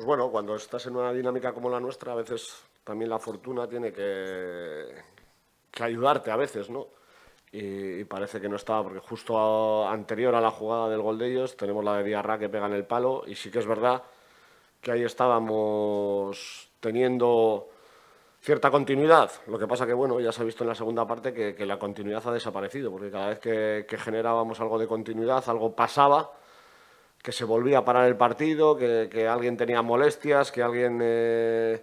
Pues bueno, cuando estás en una dinámica como la nuestra, a veces también la fortuna tiene que, ayudarte a veces, ¿no? Y, parece que no estaba, porque justo anterior a la jugada del gol de ellos tenemos la de Diarra que pega en el palo y sí que es verdad que ahí estábamos teniendo cierta continuidad. Lo que pasa que, bueno, ya se ha visto en la segunda parte que, la continuidad ha desaparecido, porque cada vez que, que generábamos algo de continuidad, algo pasaba que se volvía a parar el partido, que, alguien tenía molestias, que alguien... Eh,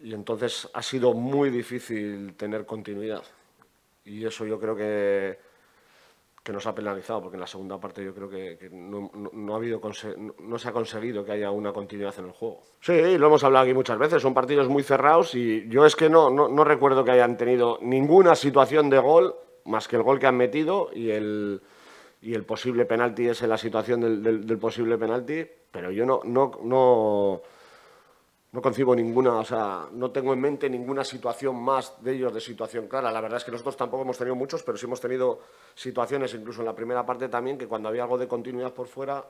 y entonces ha sido muy difícil tener continuidad. Y eso yo creo que, que nos ha penalizado, porque en la segunda parte yo creo que, no, ha habido no se ha conseguido que haya una continuidad en el juego. Sí, lo hemos hablado aquí muchas veces, son partidos muy cerrados y yo es que no, no recuerdo que hayan tenido ninguna situación de gol más que el gol que han metido y el y el posible penalti es en la situación del, posible penalti, pero yo no, no, no, no, concibo ninguna, o sea, no tengo en mente ninguna situación más de ellos de situación clara. La verdad es que nosotros tampoco hemos tenido muchos, pero sí hemos tenido situaciones, incluso en la primera parte también, que cuando había algo de continuidad por fuera,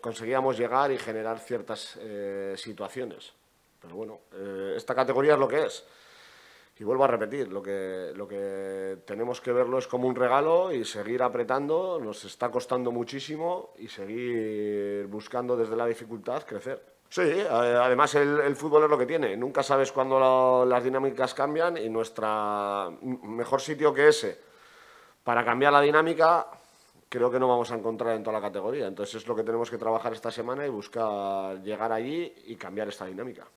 conseguíamos llegar y generar ciertas eh, situaciones. Pero bueno, eh, esta categoría es lo que es. Y vuelvo a repetir, lo que, lo que tenemos que verlo es como un regalo y seguir apretando, nos está costando muchísimo y seguir buscando desde la dificultad crecer. Sí, eh, además el, fútbol es lo que tiene, nunca sabes cuándo las dinámicas cambian y nuestro mejor sitio que ese para cambiar la dinámica creo que no vamos a encontrar en toda la categoría. Entonces es lo que tenemos que trabajar esta semana y buscar llegar allí y cambiar esta dinámica.